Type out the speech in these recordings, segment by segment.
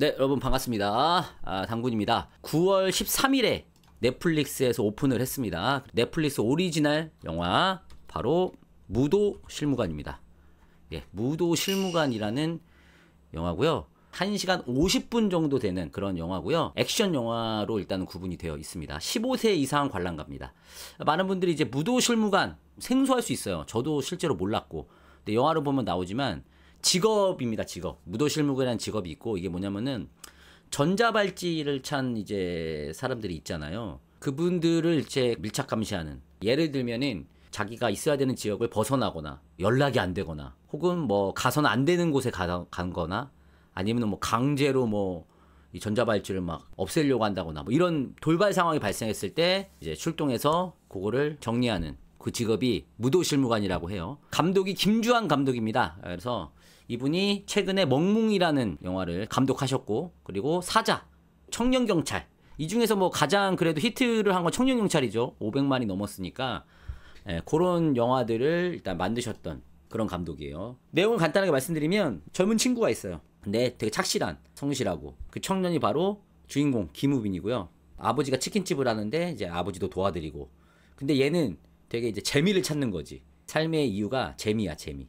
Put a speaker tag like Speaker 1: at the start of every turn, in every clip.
Speaker 1: 네 여러분 반갑습니다 아, 당군입니다 9월 13일에 넷플릭스에서 오픈을 했습니다 넷플릭스 오리지널 영화 바로 무도 실무관입니다 예, 무도 실무관이라는 영화고요 1시간 50분 정도 되는 그런 영화고요. 액션 영화로 일단은 구분이 되어 있습니다. 15세 이상 관람가입니다. 많은 분들이 이제 무도실무관 생소할 수 있어요. 저도 실제로 몰랐고. 근데 영화를 보면 나오지만 직업입니다. 직업. 무도실무라는 직업이 있고 이게 뭐냐면은 전자발찌를 찬 이제 사람들이 있잖아요. 그분들을 이제 밀착 감시하는 예를 들면은 자기가 있어야 되는 지역을 벗어나거나 연락이 안 되거나 혹은 뭐가서는안 되는 곳에 가, 간 거나 아니면 뭐 강제로 뭐 이 전자발찌를 막 없애려고 한다거나 뭐 이런 돌발 상황이 발생했을 때 이제 출동해서 그거를 정리하는 그 직업이 무도실무관이라고 해요. 감독이 김주환 감독입니다. 그래서 이분이 최근에 멍뭉이라는 영화를 감독하셨고 그리고 사자, 청년경찰 이 중에서 뭐 가장 그래도 히트를 한 건 청년경찰이죠. 500만이 넘었으니까 예, 그런 영화들을 일단 만드셨던 그런 감독이에요. 내용을 간단하게 말씀드리면 젊은 친구가 있어요. 근데 되게 착실한 성실하고 그 청년이 바로 주인공 김우빈이고요. 아버지가 치킨집을 하는데 이제 아버지도 도와드리고 근데 얘는 되게 이제 재미를 찾는 거지. 삶의 이유가 재미야, 재미.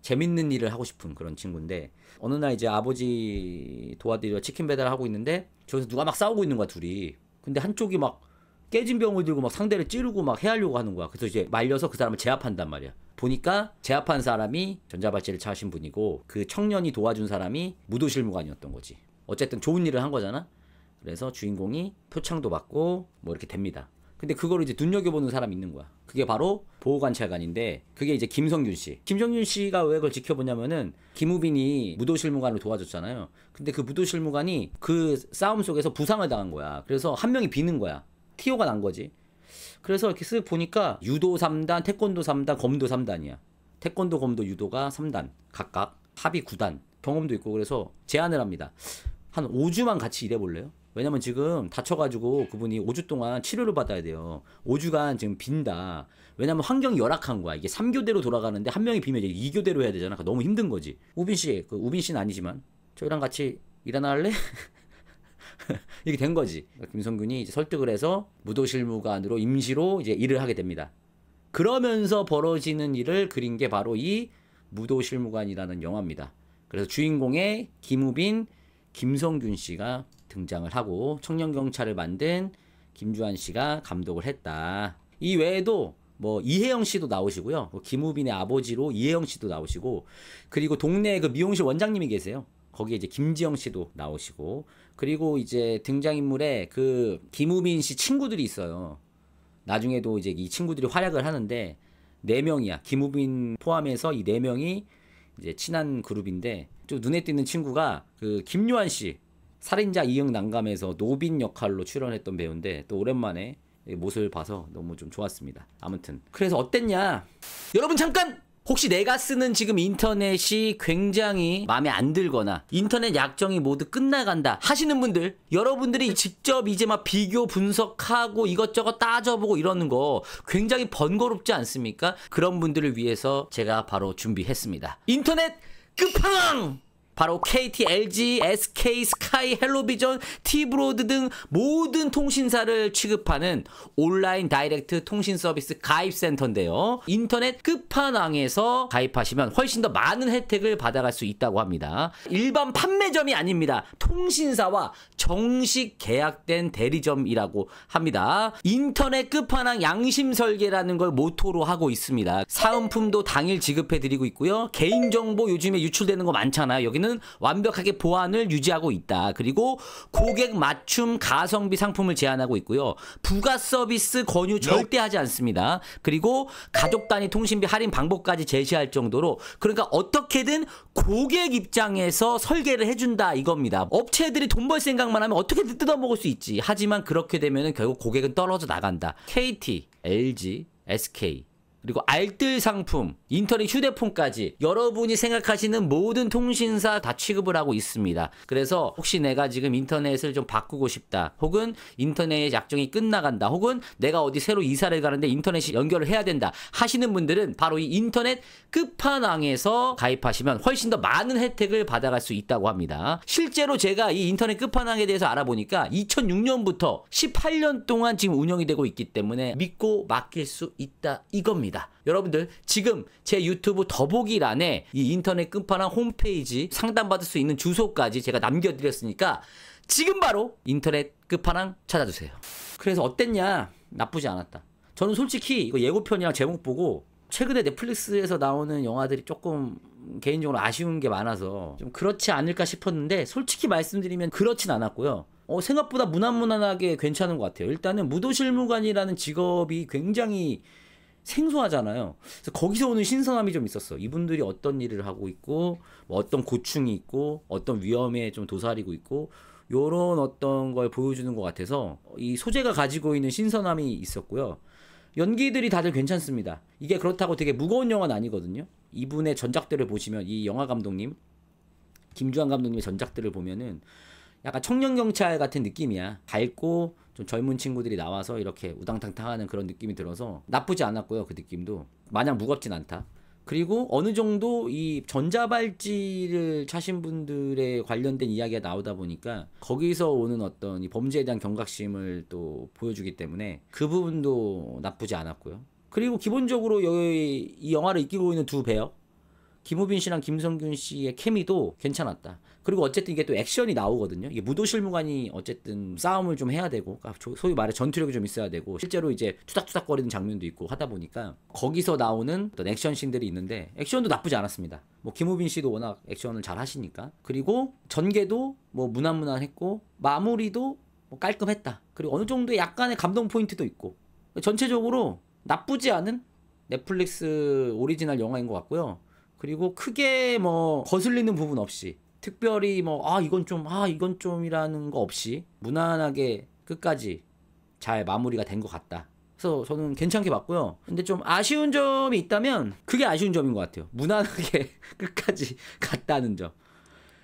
Speaker 1: 재밌는 일을 하고 싶은 그런 친구인데 어느 날 이제 아버지 도와드리러 치킨 배달을 하고 있는데 저기서 누가 막 싸우고 있는 거야, 둘이. 근데 한쪽이 막 깨진 병을 들고 막 상대를 찌르고 막 해하려고 하는 거야. 그래서 이제 말려서 그 사람을 제압한단 말이야. 보니까 제압한 사람이 전자발찌를 차신 분이고 그 청년이 도와준 사람이 무도실무관이었던 거지. 어쨌든 좋은 일을 한 거잖아. 그래서 주인공이 표창도 받고 뭐 이렇게 됩니다. 근데 그거를 이제 눈여겨보는 사람이 있는 거야. 그게 바로 보호관찰관인데 그게 이제 김성균 씨. 김성균 씨가 왜 그걸 지켜보냐면은 김우빈이 무도실무관을 도와줬잖아요. 근데 그 무도실무관이 그 싸움 속에서 부상을 당한 거야. 그래서 한 명이 비는 거야. 티오가 난 거지. 그래서 이렇게 쓱 보니까 유도 3단, 태권도 3단, 검도 3단이야. 태권도, 검도, 유도가 3단 각각 합이 9단. 경험도 있고 그래서 제안을 합니다. 한 5주만 같이 일해 볼래요? 왜냐면 지금 다쳐가지고 그분이 5주 동안 치료를 받아야 돼요. 5주간 지금 빈다. 왜냐면 환경이 열악한 거야. 이게 3교대로 돌아가는데 한 명이 비면 이제 2교대로 해야 되잖아. 그러니까 너무 힘든 거지. 우빈 씨, 그 우빈 씨는 아니지만 저희랑 같이 일어나 할래? 이게 된 거지. 김성균이 이제 설득을 해서 무도실무관으로 임시로 이제 일을 하게 됩니다. 그러면서 벌어지는 일을 그린 게 바로 이 무도실무관이라는 영화입니다. 그래서 주인공의 김우빈, 김성균 씨가 등장을 하고 청년 경찰을 만든 김주환 씨가 감독을 했다. 이 외에도 뭐 이혜영 씨도 나오시고요. 뭐 김우빈의 아버지로 이혜영 씨도 나오시고 그리고 동네 그 미용실 원장님이 계세요. 거기에 이제 김지영 씨도 나오시고 그리고 이제 등장인물에 그 김우빈 씨 친구들이 있어요. 나중에도 이제 이 친구들이 활약을 하는데 네 명이야. 김우빈 포함해서 이 네 명이 이제 친한 그룹인데 좀 눈에 띄는 친구가 그 김요한 씨 살인자 이응 난감에서 노빈 역할로 출연했던 배우인데 또 오랜만에 모습을 봐서 너무 좀 좋았습니다. 아무튼 그래서 어땠냐? 여러분 잠깐 혹시 내가 쓰는 지금 인터넷이 굉장히 마음에 안 들거나 인터넷 약정이 모두 끝나간다 하시는 분들 여러분들이 직접 이제 막 비교 분석하고 이것저것 따져보고 이러는 거 굉장히 번거롭지 않습니까? 그런 분들을 위해서 제가 바로 준비했습니다. 인터넷 끝판왕! 바로 KT, LG, SK, 스카이, 헬로비전, 티브로드등 모든 통신사를 취급하는 온라인 다이렉트 통신 서비스 가입 센터인데요. 인터넷 끝판왕에서 가입하시면 훨씬 더 많은 혜택을 받아갈 수 있다고 합니다. 일반 판매점이 아닙니다. 통신사와 정식 계약된 대리점이라고 합니다. 인터넷 끝판왕 양심 설계라는 걸 모토로 하고 있습니다. 사은품도 당일 지급해 드리고 있고요. 개인정보 요즘에 유출되는 거 많잖아요. 여기는 상품 완벽하게 보안을 유지하고 있다. 그리고 고객 맞춤 가성비 상품을 제안하고 있고요. 부가 서비스 권유 절대 하지 않습니다. 그리고 가족 단위 통신비 할인 방법까지 제시할 정도로 그러니까 어떻게든 고객 입장에서 설계를 해준다 이겁니다. 업체들이 돈 벌 생각만 하면 어떻게든 뜯어먹을 수 있지. 하지만 그렇게 되면 결국 고객은 떨어져 나간다. KT, LG, SK 그리고 알뜰 상품, 인터넷 휴대폰까지 여러분이 생각하시는 모든 통신사 다 취급을 하고 있습니다. 그래서 혹시 내가 지금 인터넷을 좀 바꾸고 싶다. 혹은 인터넷 약정이 끝나간다. 혹은 내가 어디 새로 이사를 가는데 인터넷이 연결을 해야 된다. 하시는 분들은 바로 이 인터넷 끝판왕에서 가입하시면 훨씬 더 많은 혜택을 받아갈 수 있다고 합니다. 실제로 제가 이 인터넷 끝판왕에 대해서 알아보니까 2006년부터 18년 동안 지금 운영이 되고 있기 때문에 믿고 맡길 수 있다 이겁니다. 있습니다. 여러분들 지금 제 유튜브 더보기란에 이 인터넷 끝판왕 홈페이지 상담받을 수 있는 주소까지 제가 남겨드렸으니까 지금 바로 인터넷 끝판왕 찾아주세요. 그래서 어땠냐? 나쁘지 않았다. 저는 솔직히 이거 예고편이랑 제목 보고 최근에 넷플릭스에서 나오는 영화들이 조금 개인적으로 아쉬운 게 많아서 좀 그렇지 않을까 싶었는데 솔직히 말씀드리면 그렇진 않았고요. 어, 생각보다 무난무난하게 괜찮은 것 같아요. 일단은 무도실무관이라는 직업이 굉장히 생소하잖아요. 그래서 거기서 오는 신선함이 좀 있었어. 이분들이 어떤 일을 하고 있고, 뭐 어떤 고충이 있고, 어떤 위험에 좀 도사리고 있고, 요런 어떤 걸 보여주는 것 같아서 이 소재가 가지고 있는 신선함이 있었고요. 연기들이 다들 괜찮습니다. 이게 그렇다고 되게 무거운 영화는 아니거든요. 이분의 전작들을 보시면 이 영화 감독님, 김주한 감독님의 전작들을 보면은 약간 청년 경찰 같은 느낌이야. 밝고 좀 젊은 친구들이 나와서 이렇게 우당탕탕하는 그런 느낌이 들어서 나쁘지 않았고요. 그 느낌도 마냥 무겁진 않다. 그리고 어느 정도 이 전자발찌를 차신 분들의 관련된 이야기가 나오다 보니까 거기서 오는 어떤 이 범죄에 대한 경각심을 또 보여주기 때문에 그 부분도 나쁘지 않았고요. 그리고 기본적으로 여기 이 영화를 이끌고 있는 두 배역 김우빈 씨랑 김성균 씨의 케미도 괜찮았다. 그리고 어쨌든 이게 또 액션이 나오거든요. 이게 무도실무관이 어쨌든 싸움을 좀 해야 되고, 그러니까 소위 말해 전투력이 좀 있어야 되고, 실제로 이제 투닥투닥거리는 장면도 있고 하다 보니까 거기서 나오는 어떤 액션 씬들이 있는데 액션도 나쁘지 않았습니다. 뭐 김우빈 씨도 워낙 액션을 잘 하시니까 그리고 전개도 뭐 무난무난했고 마무리도 뭐 깔끔했다. 그리고 어느 정도 약간의 감동 포인트도 있고 전체적으로 나쁘지 않은 넷플릭스 오리지널 영화인 것 같고요. 그리고 크게 뭐 거슬리는 부분 없이 특별히 뭐 아 이건 좀 아 이건 좀이라는 거 없이 무난하게 끝까지 잘 마무리가 된 것 같다. 그래서 저는 괜찮게 봤고요. 근데 좀 아쉬운 점이 있다면 그게 아쉬운 점인 것 같아요. 무난하게 끝까지 갔다는 점.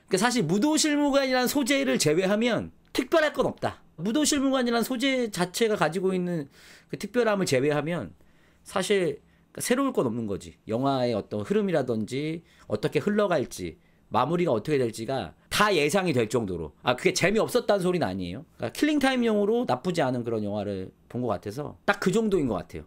Speaker 1: 그러니까 사실 무도실무관이라는 소재를 제외하면 특별할 건 없다. 무도실무관이라는 소재 자체가 가지고 있는 그 특별함을 제외하면 사실 그러니까 새로울 건 없는 거지. 영화의 어떤 흐름이라든지 어떻게 흘러갈지 마무리가 어떻게 될지가 다 예상이 될 정도로 아 그게 재미없었다는 소리는 아니에요 그러니까 킬링타임용으로 나쁘지 않은 그런 영화를 본 것 같아서 딱 그 정도인 것 같아요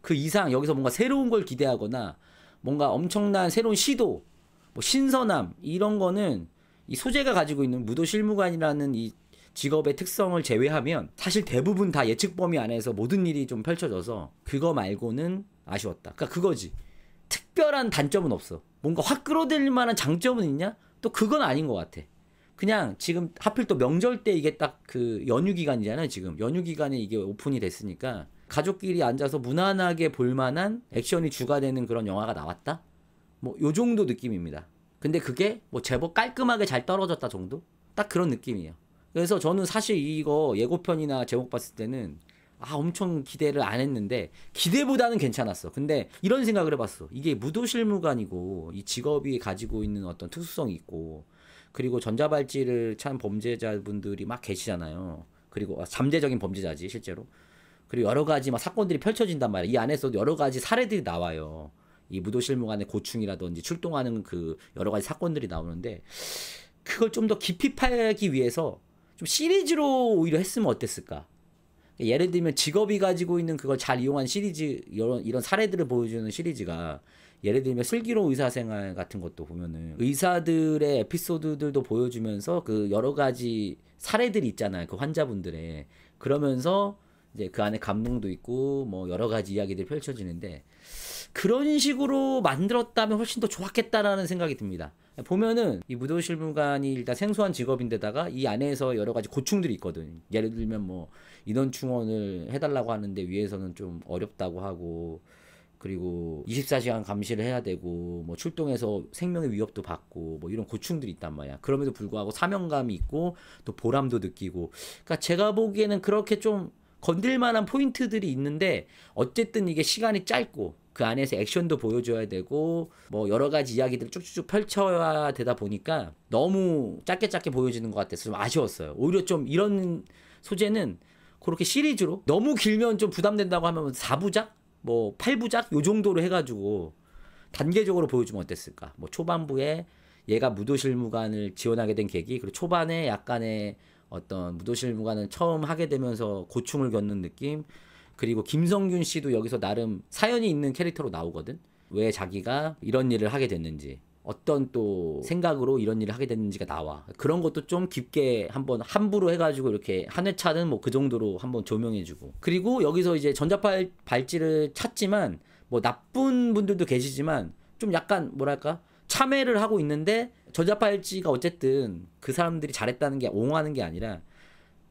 Speaker 1: 그 이상 여기서 뭔가 새로운 걸 기대하거나 뭔가 엄청난 새로운 시도 뭐 신선함 이런 거는 이 소재가 가지고 있는 무도실무관이라는 이 직업의 특성을 제외하면 사실 대부분 다 예측 범위 안에서 모든 일이 좀 펼쳐져서 그거 말고는 아쉬웠다. 그니까 그거지. 특별한 단점은 없어. 뭔가 확 끌어들일 만한 장점은 있냐? 또 그건 아닌 것 같아. 그냥 지금 하필 또 명절 때 이게 딱 그 연휴 기간이잖아요. 지금 연휴 기간에 이게 오픈이 됐으니까 가족끼리 앉아서 무난하게 볼만한 액션이 주가되는 그런 영화가 나왔다. 뭐 요 정도 느낌입니다. 근데 그게 뭐 제법 깔끔하게 잘 떨어졌다 정도? 딱 그런 느낌이에요. 그래서 저는 사실 이거 예고편이나 제목 봤을 때는 아 엄청 기대를 안 했는데 기대보다는 괜찮았어. 근데 이런 생각을 해봤어. 이게 무도실무관이고 이 직업이 가지고 있는 어떤 특수성이 있고 그리고 전자발찌를 찬 범죄자분들이 막 계시잖아요. 그리고 아, 잠재적인 범죄자지 실제로. 그리고 여러 가지 막 사건들이 펼쳐진단 말이야. 이 안에서도 여러 가지 사례들이 나와요. 이 무도실무관의 고충이라든지 출동하는 그 여러 가지 사건들이 나오는데 그걸 좀 더 깊이 파기 위해서 좀 시리즈로 오히려 했으면 어땠을까? 예를 들면 직업이 가지고 있는 그걸 잘 이용한 시리즈 이런 이런 사례들을 보여주는 시리즈가 예를 들면 슬기로운 의사생활 같은 것도 보면은 의사들의 에피소드들도 보여주면서 그 여러 가지 사례들이 있잖아요 그 환자분들의 그러면서 이제 그 안에 감동도 있고 뭐 여러 가지 이야기들이 펼쳐지는데 그런 식으로 만들었다면 훨씬 더 좋았겠다라는 생각이 듭니다. 보면은 이 무도실무관이 일단 생소한 직업인데다가 이 안에서 여러 가지 고충들이 있거든. 예를 들면 뭐 인원 충원을 해달라고 하는데 위에서는 좀 어렵다고 하고 그리고 24시간 감시를 해야 되고 뭐 출동해서 생명의 위협도 받고 뭐 이런 고충들이 있단 말이야. 그럼에도 불구하고 사명감이 있고 또 보람도 느끼고. 그러니까 제가 보기에는 그렇게 좀 건들만한 포인트들이 있는데 어쨌든 이게 시간이 짧고 그 안에서 액션도 보여줘야 되고 뭐 여러 가지 이야기들을 쭉쭉 펼쳐야 되다 보니까 너무 짧게 짧게 보여지는 것 같아서 좀 아쉬웠어요. 오히려 좀 이런 소재는 그렇게 시리즈로 너무 길면 좀 부담된다고 하면 4부작? 뭐 8부작? 요 정도로 해가지고 단계적으로 보여주면 어땠을까? 뭐 초반부에 얘가 무도실무관을 지원하게 된 계기 그리고 초반에 약간의 어떤 무도실무관을 처음 하게 되면서 고충을 겪는 느낌 그리고 김성균 씨도 여기서 나름 사연이 있는 캐릭터로 나오거든. 왜 자기가 이런 일을 하게 됐는지. 어떤 또 생각으로 이런 일을 하게 됐는지가 나와. 그런 것도 좀 깊게 한번 함부로 해가지고 이렇게 한 회차는 뭐그 정도로 한번 조명해주고. 그리고 여기서 이제 전자파 발찌를 찾지만 뭐 나쁜 분들도 계시지만 좀 약간 뭐랄까 참회를 하고 있는데 전자파 발찌가 어쨌든 그 사람들이 잘했다는 게 옹호하는 게 아니라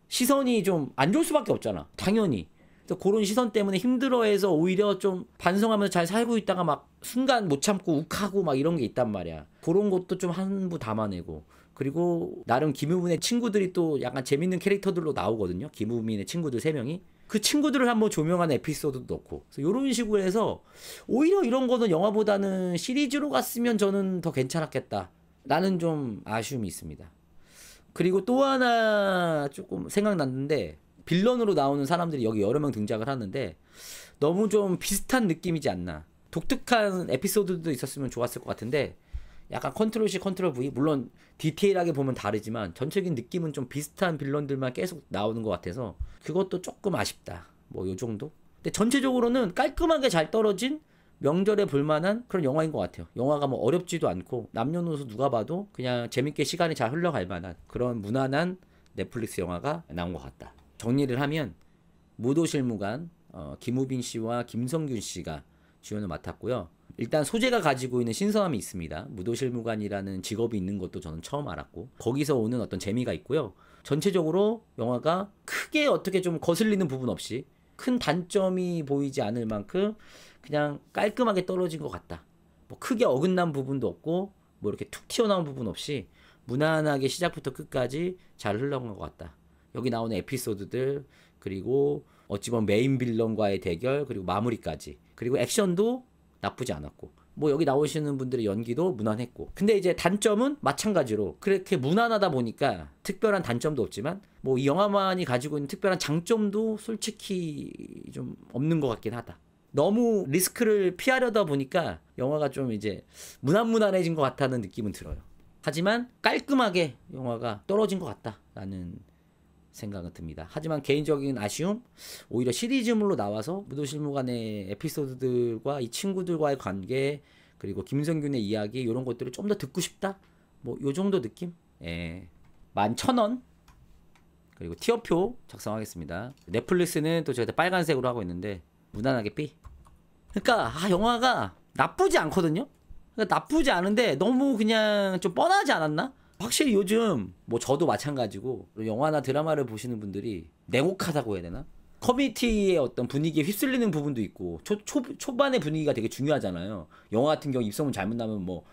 Speaker 1: 시선이 좀 안 좋을 수밖에 없잖아. 당연히. 그래서 그런 시선 때문에 힘들어해서 오히려 좀 반성하면서 잘 살고 있다가 막 순간 못 참고 욱하고 막 이런 게 있단 말이야. 그런 것도 좀 한부 담아내고 그리고 나름 김우빈의 친구들이 또 약간 재밌는 캐릭터들로 나오거든요. 김우빈의 친구들 세 명이 그 친구들을 한번 조명한 에피소드도 넣고 이런 식으로 해서 오히려 이런 거는 영화보다는 시리즈로 갔으면 저는 더 괜찮았겠다. 라는 좀 아쉬움이 있습니다. 그리고 또 하나 조금 생각났는데 빌런으로 나오는 사람들이 여기 여러 명 등장을 하는데 너무 좀 비슷한 느낌이지 않나. 독특한 에피소드도 있었으면 좋았을 것 같은데 약간 컨트롤 C 컨트롤 V 물론 디테일하게 보면 다르지만 전체적인 느낌은 좀 비슷한 빌런들만 계속 나오는 것 같아서 그것도 조금 아쉽다. 뭐 요 정도. 근데 전체적으로는 깔끔하게 잘 떨어진 명절에 볼만한 그런 영화인 것 같아요. 영화가 뭐 어렵지도 않고 남녀노소 누가 봐도 그냥 재밌게 시간이 잘 흘러갈 만한 그런 무난한 넷플릭스 영화가 나온 것 같다. 정리를 하면 무도실무관 어, 김우빈 씨와 김성균 씨가 주연을 맡았고요. 일단 소재가 가지고 있는 신선함이 있습니다. 무도실무관이라는 직업이 있는 것도 저는 처음 알았고 거기서 오는 어떤 재미가 있고요. 전체적으로 영화가 크게 어떻게 좀 거슬리는 부분 없이 큰 단점이 보이지 않을 만큼 그냥 깔끔하게 떨어진 것 같다. 뭐 크게 어긋난 부분도 없고 뭐 이렇게 툭 튀어나온 부분 없이 무난하게 시작부터 끝까지 잘 흘러간 것 같다. 여기 나오는 에피소드들 그리고 어찌 보면 메인 빌런과의 대결 그리고 마무리까지 그리고 액션도 나쁘지 않았고 뭐 여기 나오시는 분들의 연기도 무난했고 근데 이제 단점은 마찬가지로 그렇게 무난하다 보니까 특별한 단점도 없지만 뭐 이 영화만이 가지고 있는 특별한 장점도 솔직히 좀 없는 것 같긴 하다 너무 리스크를 피하려다 보니까 영화가 좀 이제 무난무난해진 것 같다는 느낌은 들어요 하지만 깔끔하게 영화가 떨어진 것 같다라는 생각은 듭니다. 하지만 개인적인 아쉬움 오히려 시리즈물로 나와서 무도실무관의 에피소드들과 이 친구들과의 관계 그리고 김성균의 이야기 이런 것들을 좀 더 듣고 싶다 뭐요 정도 느낌 예. 만천 원 그리고 티어표 작성하겠습니다. 넷플릭스는 또 저희가 빨간색으로 하고 있는데 무난하게 삐. 그러니까 아 영화가 나쁘지 않거든요. 그러니까 나쁘지 않은데 너무 그냥 좀 뻔하지 않았나? 확실히 요즘 뭐 저도 마찬가지고 영화나 드라마를 보시는 분들이 냉혹하다고 해야 되나? 커뮤니티의 어떤 분위기에 휩쓸리는 부분도 있고 초, 초, 초반의 분위기가 되게 중요하잖아요. 영화 같은 경우 입소문 잘못 나면 뭐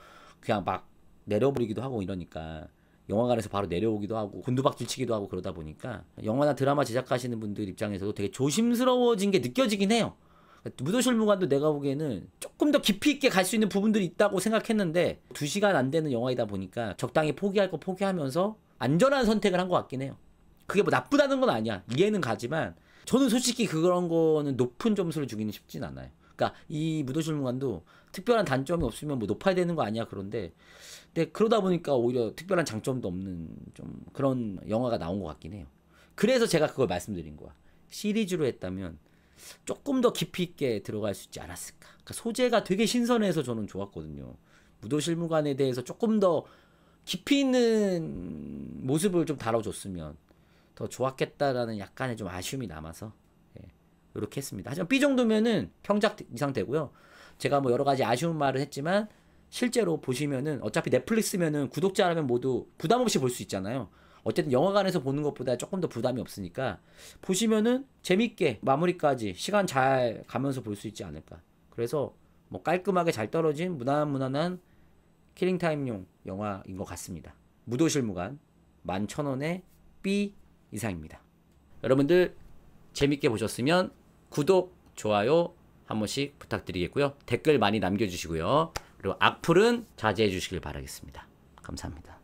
Speaker 1: 그냥 막 내려버리기도 하고 이러니까 영화관에서 바로 내려오기도 하고 곤두박질치기도 하고 그러다 보니까 영화나 드라마 제작하시는 분들 입장에서도 되게 조심스러워진 게 느껴지긴 해요. 무도실무관도 내가 보기에는 조금 더 깊이 있게 갈 수 있는 부분들이 있다고 생각했는데 2시간 안 되는 영화이다 보니까 적당히 포기할 거 포기하면서 안전한 선택을 한 것 같긴 해요. 그게 뭐 나쁘다는 건 아니야. 이해는 가지만 저는 솔직히 그런 거는 높은 점수를 주기는 쉽진 않아요. 그러니까 이 무도실무관도 특별한 단점이 없으면 뭐 높아야 되는 거 아니야 그런데 근데 그러다 보니까 오히려 특별한 장점도 없는 좀 그런 영화가 나온 것 같긴 해요. 그래서 제가 그걸 말씀드린 거야. 시리즈로 했다면 조금 더 깊이 있게 들어갈 수 있지 않았을까. 그러니까 소재가 되게 신선해서 저는 좋았거든요. 무도실무관에 대해서 조금 더 깊이 있는 모습을 좀 다뤄줬으면 더 좋았겠다라는 약간의 좀 아쉬움이 남아서 예, 이렇게 했습니다. 하지만 B 정도면은 평작 이상 되고요. 제가 뭐 여러 가지 아쉬운 말을 했지만 실제로 보시면은 어차피 넷플릭스면은 구독자라면 모두 부담 없이 볼 수 있잖아요. 어쨌든 영화관에서 보는 것보다 조금 더 부담이 없으니까 보시면은 재밌게 마무리까지 시간 잘 가면서 볼 수 있지 않을까. 그래서 뭐 깔끔하게 잘 떨어진 무난 무난한 킬링타임용 영화인 것 같습니다. 무도실무관 만천 원에 B 이상입니다. 여러분들 재밌게 보셨으면 구독, 좋아요 한 번씩 부탁드리겠고요. 댓글 많이 남겨주시고요. 그리고 악플은 자제해 주시길 바라겠습니다. 감사합니다.